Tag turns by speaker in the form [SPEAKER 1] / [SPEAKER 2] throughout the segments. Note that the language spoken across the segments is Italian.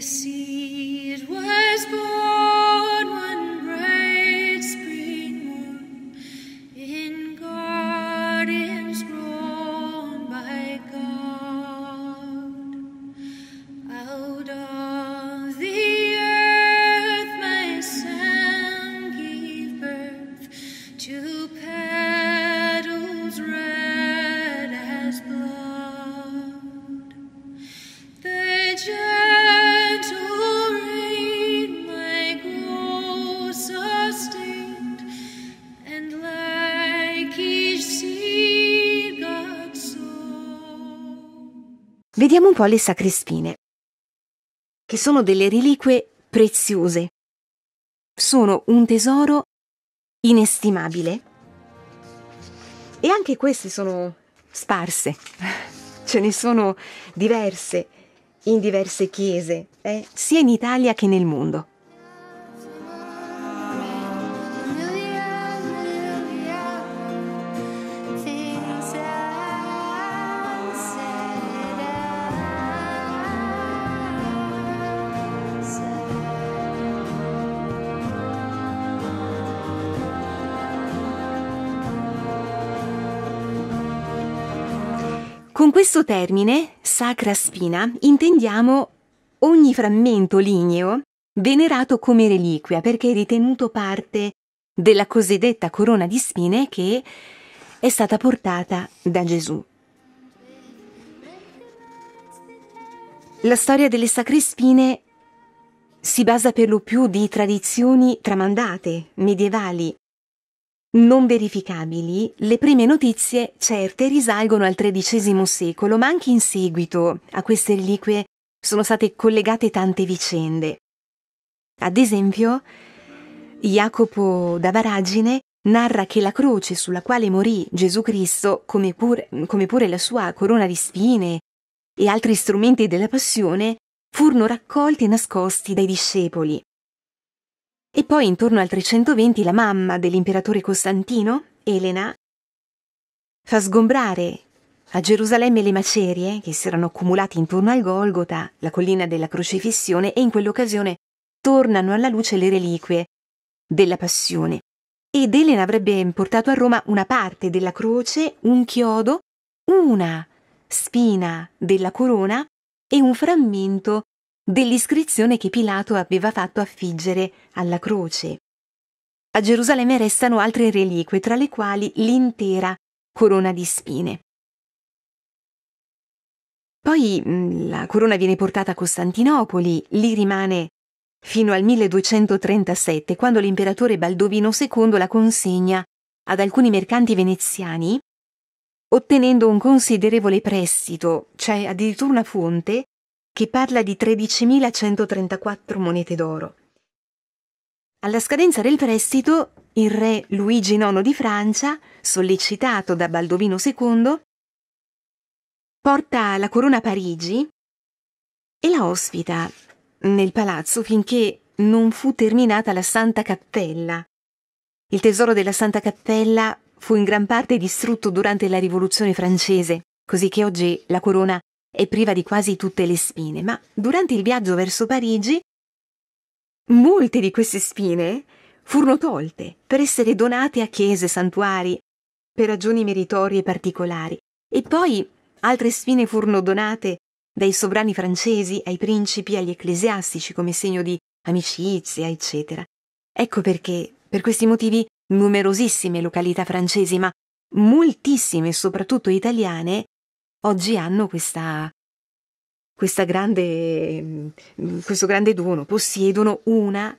[SPEAKER 1] see.
[SPEAKER 2] Vediamo un po' le sacristine, che sono delle reliquie preziose. Sono un tesoro inestimabile. E anche queste sono sparse. Ce ne sono diverse in diverse chiese, eh? sia in Italia che nel mondo. Con questo termine, sacra spina, intendiamo ogni frammento ligneo venerato come reliquia perché è ritenuto parte della cosiddetta corona di spine che è stata portata da Gesù. La storia delle sacre spine si basa per lo più di tradizioni tramandate, medievali, non verificabili, le prime notizie certe risalgono al XIII secolo, ma anche in seguito a queste reliquie sono state collegate tante vicende. Ad esempio, Jacopo da Varagine narra che la croce sulla quale morì Gesù Cristo, come, pur, come pure la sua corona di spine e altri strumenti della passione, furono raccolti e nascosti dai discepoli. E poi intorno al 320 la mamma dell'imperatore Costantino, Elena, fa sgombrare a Gerusalemme le macerie che si erano accumulate intorno al Golgota, la collina della crocifissione, e in quell'occasione tornano alla luce le reliquie della passione. Ed Elena avrebbe portato a Roma una parte della croce, un chiodo, una spina della corona e un frammento dell'iscrizione che Pilato aveva fatto affiggere alla croce. A Gerusalemme restano altre reliquie, tra le quali l'intera corona di spine. Poi mm, la corona viene portata a Costantinopoli, lì rimane fino al 1237, quando l'imperatore Baldovino II la consegna ad alcuni mercanti veneziani, ottenendo un considerevole prestito, cioè addirittura una fonte che parla di 13.134 monete d'oro. Alla scadenza del prestito, il re Luigi IX di Francia, sollecitato da Baldovino II, porta la corona a Parigi e la ospita nel palazzo finché non fu terminata la Santa Cappella. Il tesoro della Santa Cappella fu in gran parte distrutto durante la Rivoluzione francese, così che oggi la corona e priva di quasi tutte le spine, ma durante il viaggio verso Parigi molte di queste spine furono tolte per essere donate a chiese e santuari per ragioni meritorie e particolari e poi altre spine furono donate dai sovrani francesi ai principi agli ecclesiastici come segno di amicizia, eccetera. Ecco perché, per questi motivi, numerosissime località francesi, ma moltissime soprattutto italiane, oggi hanno questa, questa grande, mm, questo grande dono, possiedono una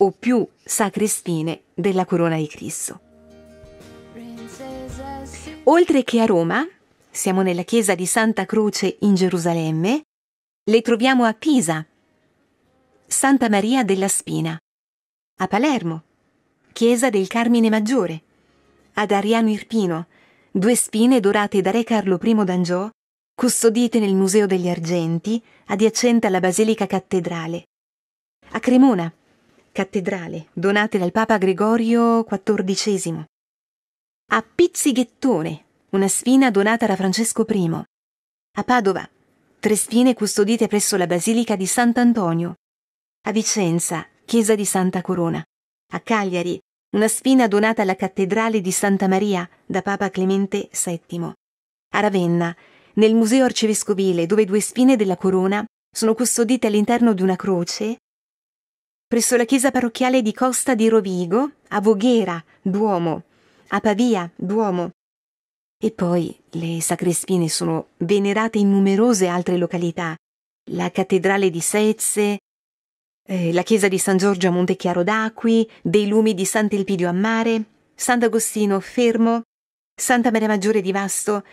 [SPEAKER 2] o più sacristine della corona di Cristo. Oltre che a Roma, siamo nella chiesa di Santa Croce in Gerusalemme, le troviamo a Pisa, Santa Maria della Spina, a Palermo, chiesa del Carmine Maggiore, ad Ariano Irpino, due spine dorate da Re Carlo I d'Angiò, custodite nel Museo degli Argenti, adiacente alla Basilica Cattedrale. A Cremona, cattedrale, donate dal Papa Gregorio XIV. A Pizzighettone, una spina donata da Francesco I. A Padova, tre spine custodite presso la Basilica di Sant'Antonio. A Vicenza, chiesa di Santa Corona. A Cagliari, una sfina donata alla cattedrale di Santa Maria da Papa Clemente VII. A Ravenna, nel museo arcivescovile dove due sfine della corona sono custodite all'interno di una croce, presso la chiesa parrocchiale di Costa di Rovigo, a Voghera, Duomo, a Pavia, Duomo. E poi le sacre spine sono venerate in numerose altre località, la cattedrale di Sezze, eh, la chiesa di San Giorgio a Montechiaro d'Acqui, dei lumi di Sant'Elpidio a Mare, Sant'Agostino Fermo, Santa Maria Maggiore di Vasto,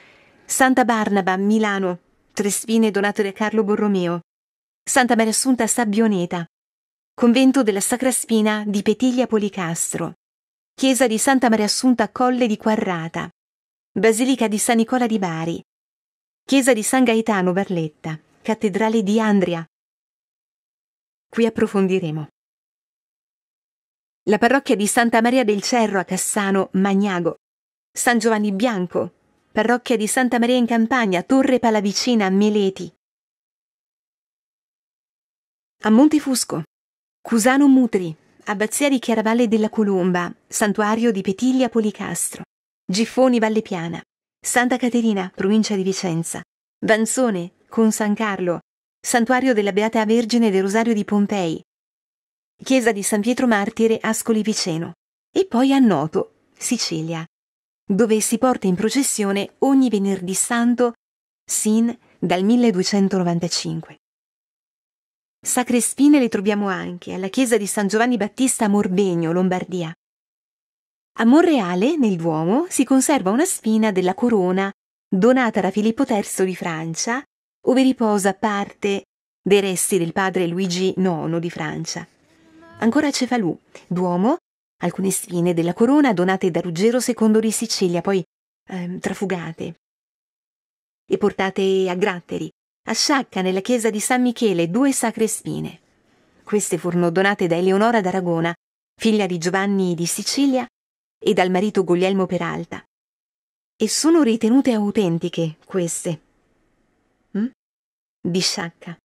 [SPEAKER 2] Santa Barnaba a Milano, Spine donato da Carlo Borromeo, Santa Maria Assunta a Sabbioneta, convento della Sacra Spina di Petiglia Policastro, chiesa di Santa Maria Assunta a Colle di Quarrata, basilica di San Nicola di Bari, chiesa di San Gaetano Barletta, cattedrale di Andria, Qui approfondiremo. La parrocchia di Santa Maria del Cerro a Cassano, Magnago. San Giovanni Bianco. Parrocchia di Santa Maria in Campagna, Torre Palavicina, Meleti. A Montefusco. Cusano Mutri. Abbazia di Chiaravalle della Colomba. Santuario di Petiglia Policastro. Giffoni Valle Piana, Santa Caterina, provincia di Vicenza. Vanzone, con San Carlo, Santuario della Beata Vergine del Rosario di Pompei, Chiesa di San Pietro Martire Ascoli Viceno e poi a Noto, Sicilia, dove si porta in processione ogni venerdì santo sin dal 1295. Sacre spine le troviamo anche alla chiesa di San Giovanni Battista a Morbegno, Lombardia. A Monreale, nel Duomo, si conserva una spina della corona donata da Filippo III di Francia ove riposa parte dei resti del padre Luigi IX di Francia. Ancora Cefalù, Duomo, alcune spine della corona donate da Ruggero II di Sicilia, poi eh, trafugate e portate a Gratteri, a Sciacca, nella chiesa di San Michele, due sacre spine. Queste furono donate da Eleonora d'Aragona, figlia di Giovanni di Sicilia, e dal marito Guglielmo Peralta. E sono ritenute autentiche queste, di Bisciacca.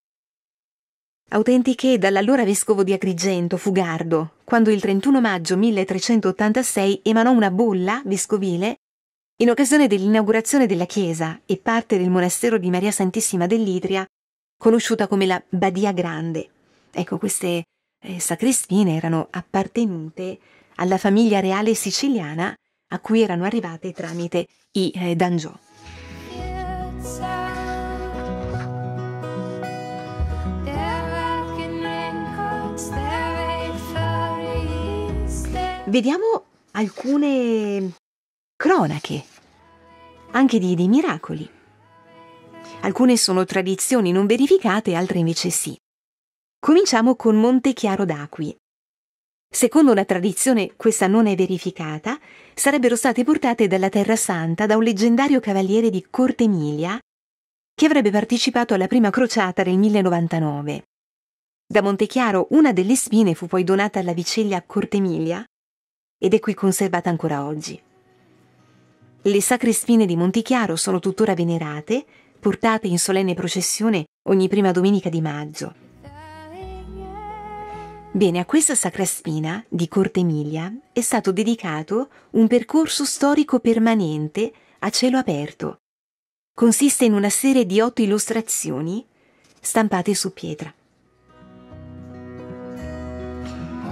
[SPEAKER 2] Autentiche dall'allora vescovo di Agrigento, Fugardo, quando il 31 maggio 1386 emanò una bulla vescovile in occasione dell'inaugurazione della chiesa e parte del monastero di Maria Santissima dell'Idria, conosciuta come la Badia Grande. Ecco, queste eh, sacristine erano appartenute alla famiglia reale siciliana a cui erano arrivate tramite i eh, Dangiò. Vediamo alcune cronache, anche di, dei miracoli. Alcune sono tradizioni non verificate, altre invece sì. Cominciamo con Montechiaro d'Aqui. Secondo la tradizione, questa non è verificata, sarebbero state portate dalla Terra Santa da un leggendario cavaliere di Corte Emilia che avrebbe partecipato alla prima crociata del 1099. Da Montechiaro una delle spine fu poi donata alla vicella Corte Emilia ed è qui conservata ancora oggi. Le sacre spine di Montichiaro sono tuttora venerate, portate in solenne processione ogni prima domenica di maggio. Bene, a questa sacra spina di Corte Emilia è stato dedicato un percorso storico permanente a cielo aperto. Consiste in una serie di otto illustrazioni stampate su pietra.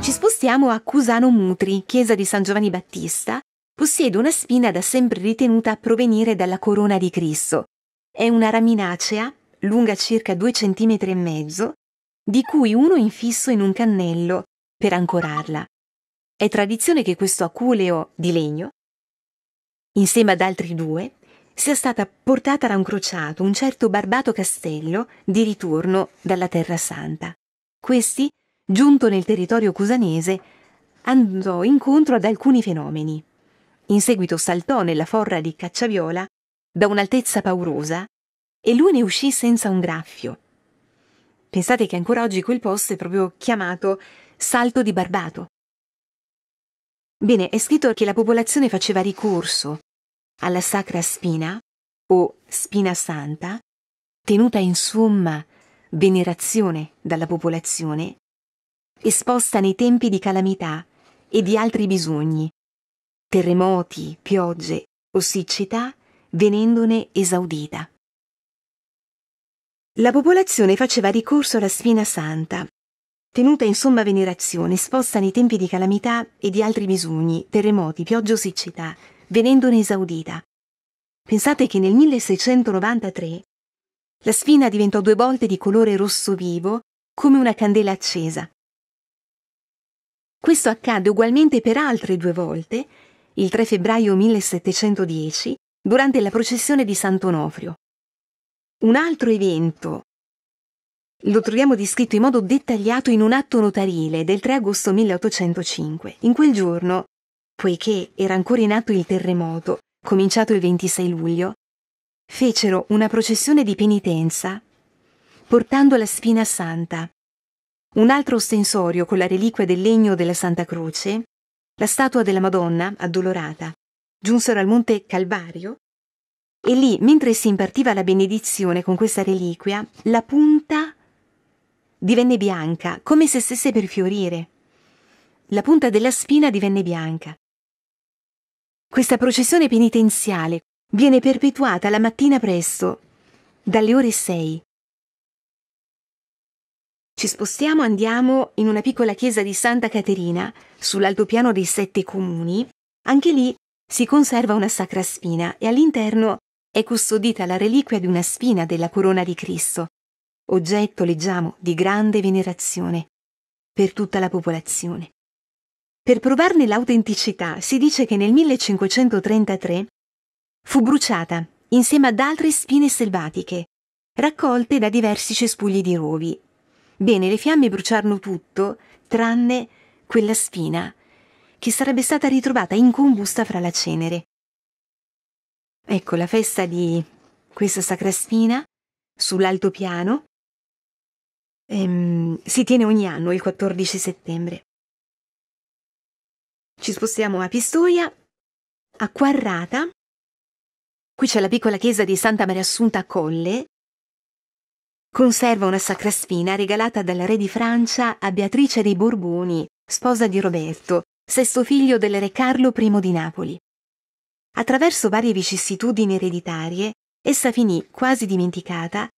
[SPEAKER 2] Ci spostiamo a Cusano Mutri, chiesa di San Giovanni Battista. Possiede una spina da sempre ritenuta provenire dalla corona di Cristo. È una raminacea, lunga circa due centimetri e mezzo, di cui uno infisso in un cannello per ancorarla. È tradizione che questo aculeo di legno, insieme ad altri due, sia stata portata da un crociato, un certo Barbato Castello, di ritorno dalla Terra Santa. Questi giunto nel territorio cusanese, andò incontro ad alcuni fenomeni. In seguito saltò nella forra di Cacciaviola da un'altezza paurosa e lui ne uscì senza un graffio. Pensate che ancora oggi quel posto è proprio chiamato Salto di Barbato. Bene, è scritto che la popolazione faceva ricorso alla sacra spina o spina santa, tenuta in somma venerazione dalla popolazione, esposta nei tempi di calamità e di altri bisogni, terremoti, piogge o siccità, venendone esaudita. La popolazione faceva ricorso alla spina santa, tenuta in somma venerazione, esposta nei tempi di calamità e di altri bisogni, terremoti, piogge o siccità, venendone esaudita. Pensate che nel 1693 la sfina diventò due volte di colore rosso vivo come una candela accesa questo accadde ugualmente per altre due volte, il 3 febbraio 1710, durante la processione di Sant'Onofrio. Un altro evento lo troviamo descritto in modo dettagliato in un atto notarile del 3 agosto 1805. In quel giorno, poiché era ancora in atto il terremoto, cominciato il 26 luglio, fecero una processione di penitenza portando la spina santa un altro ostensorio con la reliquia del legno della Santa Croce, la statua della Madonna addolorata, giunsero al monte Calvario e lì, mentre si impartiva la benedizione con questa reliquia, la punta divenne bianca, come se stesse per fiorire. La punta della spina divenne bianca. Questa processione penitenziale viene perpetuata la mattina presto, dalle ore 6, ci spostiamo, andiamo in una piccola chiesa di Santa Caterina, sull'altopiano dei Sette Comuni. Anche lì si conserva una sacra spina e all'interno è custodita la reliquia di una spina della corona di Cristo, oggetto, leggiamo, di grande venerazione per tutta la popolazione. Per provarne l'autenticità si dice che nel 1533 fu bruciata insieme ad altre spine selvatiche, raccolte da diversi cespugli di rovi Bene, le fiamme bruciarono tutto, tranne quella spina, che sarebbe stata ritrovata incombusta fra la cenere. Ecco, la festa di questa sacra spina sull'altopiano, ehm, si tiene ogni anno il 14 settembre. Ci spostiamo a Pistoia, a Quarrata. Qui c'è la piccola chiesa di Santa Maria Assunta a Colle, conserva una sacra spina regalata dal re di Francia a Beatrice dei Borboni, sposa di Roberto, sesto figlio del re Carlo I di Napoli. Attraverso varie vicissitudini ereditarie, essa finì, quasi dimenticata,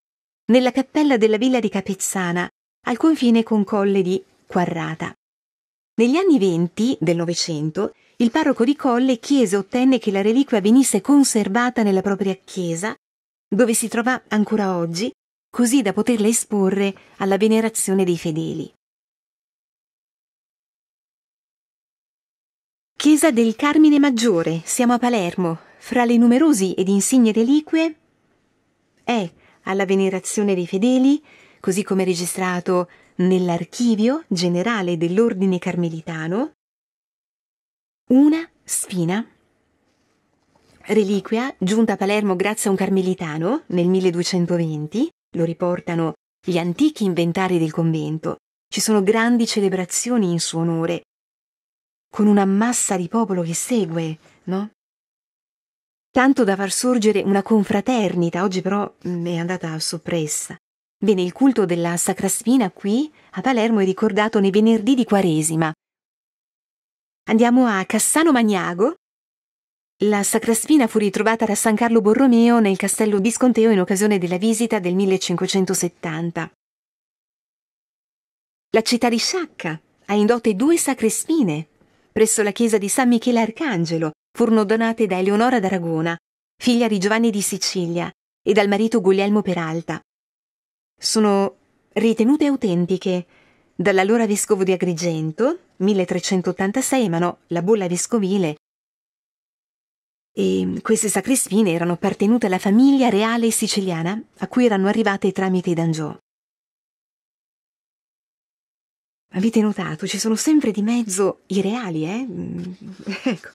[SPEAKER 2] nella cappella della villa di Capezzana, al confine con Colle di Quarrata. Negli anni venti del Novecento, il parroco di Colle chiese e ottenne che la reliquia venisse conservata nella propria chiesa, dove si trova ancora oggi così da poterla esporre alla venerazione dei fedeli. Chiesa del Carmine Maggiore, siamo a Palermo, fra le numerosi ed insigne reliquie è alla venerazione dei fedeli, così come registrato nell'archivio generale dell'ordine carmelitano, una spina, reliquia giunta a Palermo grazie a un carmelitano nel 1220, lo riportano gli antichi inventari del convento, ci sono grandi celebrazioni in suo onore, con una massa di popolo che segue, no? Tanto da far sorgere una confraternita, oggi però mm, è andata soppressa. Bene, il culto della Sacra Spina qui a Palermo è ricordato nei venerdì di Quaresima. Andiamo a Cassano Magnago, la Sacra sacraspina fu ritrovata da San Carlo Borromeo nel castello Visconteo in occasione della visita del 1570. La città di Sciacca ha in dote due spine. Presso la chiesa di San Michele Arcangelo furono donate da Eleonora d'Aragona, figlia di Giovanni di Sicilia, e dal marito Guglielmo Peralta. Sono ritenute autentiche dall'allora vescovo di Agrigento, 1386, emanò la bolla vescovile e queste sacrespine erano appartenute alla famiglia reale siciliana a cui erano arrivate tramite i Dangiò. Avete notato, ci sono sempre di mezzo i reali, eh? Mm, ecco.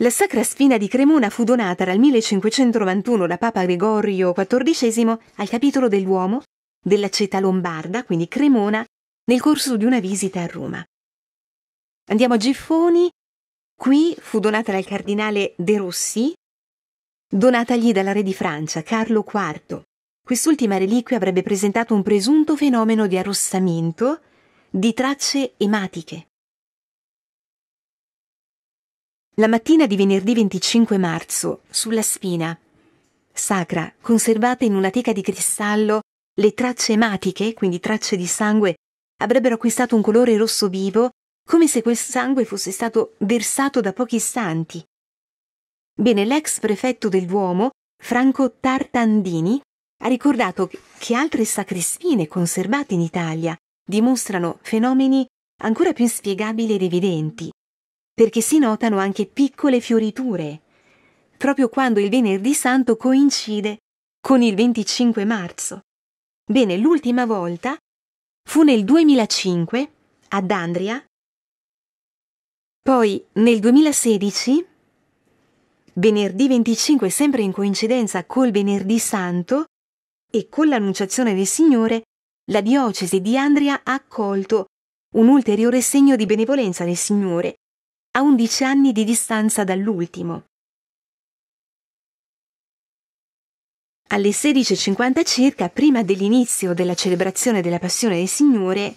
[SPEAKER 2] La Sacra spina di Cremona fu donata dal 1591 da Papa Gregorio XIV al capitolo dell'uomo della città lombarda, quindi Cremona, nel corso di una visita a Roma. Andiamo a Giffoni, Qui fu donata dal cardinale De Rossi, donatagli dal re di Francia Carlo IV. Quest'ultima reliquia avrebbe presentato un presunto fenomeno di arrossamento di tracce ematiche. La mattina di venerdì 25 marzo, sulla spina sacra, conservata in una teca di cristallo, le tracce ematiche, quindi tracce di sangue, avrebbero acquistato un colore rosso vivo come se quel sangue fosse stato versato da pochi istanti. Bene, l'ex prefetto del Duomo, Franco Tartandini, ha ricordato che altre sacristine conservate in Italia dimostrano fenomeni ancora più inspiegabili ed evidenti, perché si notano anche piccole fioriture, proprio quando il venerdì santo coincide con il 25 marzo. Bene, l'ultima volta fu nel 2005 ad Andria, poi nel 2016, venerdì 25, sempre in coincidenza col venerdì santo e con l'annunciazione del Signore, la diocesi di Andria ha accolto un ulteriore segno di benevolenza del Signore a 11 anni di distanza dall'ultimo. Alle 16.50 circa, prima dell'inizio della celebrazione della Passione del Signore,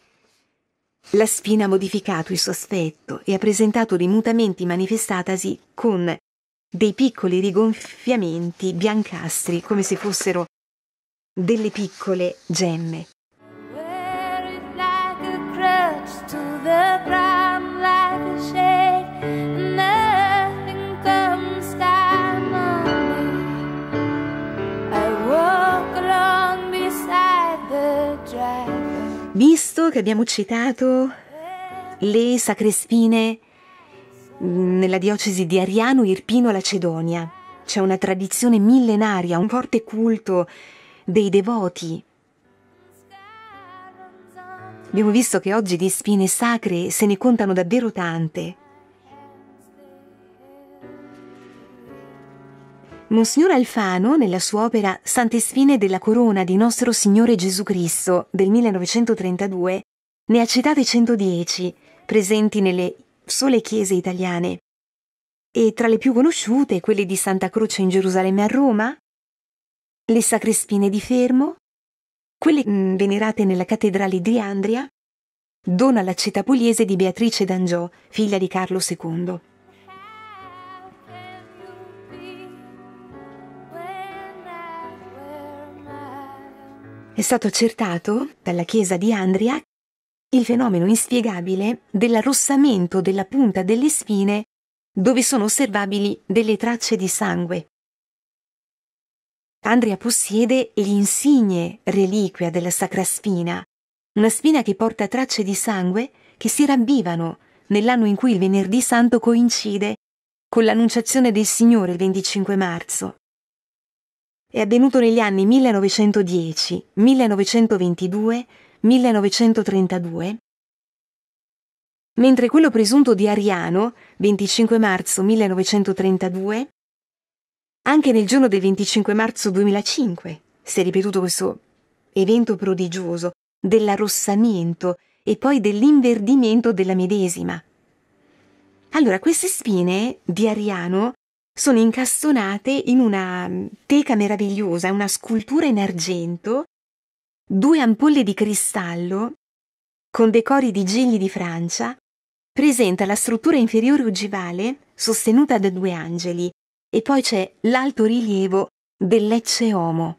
[SPEAKER 2] la spina ha modificato il suo aspetto e ha presentato dei mutamenti manifestatasi con dei piccoli rigonfiamenti biancastri, come se fossero delle piccole gemme. Visto che abbiamo citato le sacre spine mm, nella diocesi di Ariano, Irpino, Lacedonia, c'è una tradizione millenaria, un forte culto dei devoti. Abbiamo visto che oggi di spine sacre se ne contano davvero tante. Monsignor Alfano, nella sua opera Sante Sfine della Corona di Nostro Signore Gesù Cristo del 1932, ne ha citate 110, presenti nelle sole chiese italiane. E tra le più conosciute, quelle di Santa Croce in Gerusalemme a Roma, le Sacre Spine di Fermo, quelle mm, venerate nella cattedrale di Andria, dona alla città pugliese di Beatrice d'Angiò, figlia di Carlo II. È stato accertato dalla chiesa di Andria il fenomeno inspiegabile dell'arrossamento della punta delle spine dove sono osservabili delle tracce di sangue. Andria possiede l'insigne reliquia della Sacra Spina, una spina che porta tracce di sangue che si ravvivano nell'anno in cui il Venerdì Santo coincide con l'annunciazione del Signore il 25 marzo è avvenuto negli anni 1910, 1922, 1932, mentre quello presunto di Ariano, 25 marzo 1932, anche nel giorno del 25 marzo 2005 si è ripetuto questo evento prodigioso dell'arrossamento e poi dell'inverdimento della medesima. Allora, queste spine di Ariano sono incastonate in una mm, teca meravigliosa, una scultura in argento, due ampolle di cristallo con decori di gigli di Francia, presenta la struttura inferiore ogivale sostenuta da due angeli e poi c'è l'alto rilievo del Homo,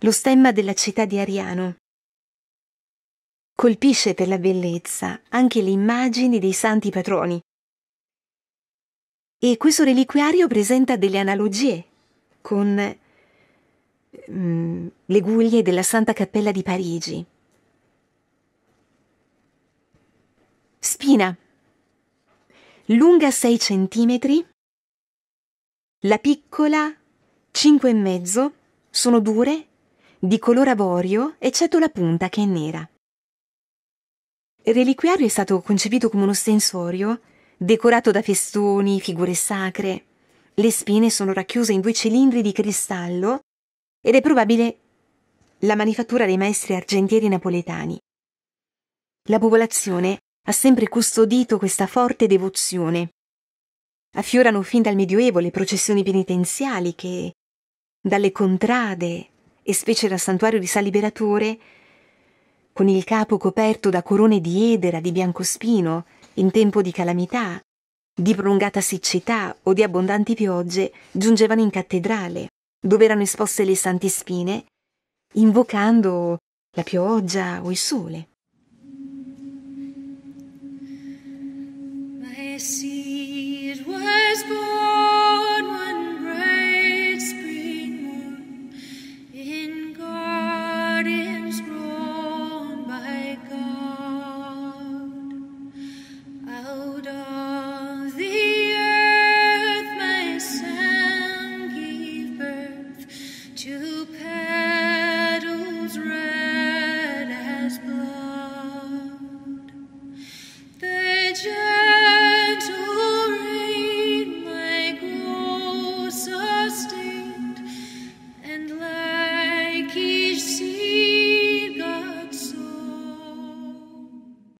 [SPEAKER 2] lo stemma della città di Ariano. Colpisce per la bellezza anche le immagini dei santi patroni, e questo reliquiario presenta delle analogie con mm, le guglie della Santa Cappella di Parigi. Spina lunga 6 cm, la piccola 5,5 sono dure, di color avorio, eccetto la punta che è nera. Il reliquiario è stato concepito come uno stensorio decorato da festoni, figure sacre. Le spine sono racchiuse in due cilindri di cristallo ed è probabile la manifattura dei maestri argentieri napoletani. La popolazione ha sempre custodito questa forte devozione. Affiorano fin dal Medioevo le processioni penitenziali che, dalle contrade e specie dal santuario di San Liberatore, con il capo coperto da corone di edera di biancospino in tempo di calamità, di prolungata siccità o di abbondanti piogge, giungevano in cattedrale, dove erano esposte le sante spine, invocando la pioggia o il sole.
[SPEAKER 1] Ma essi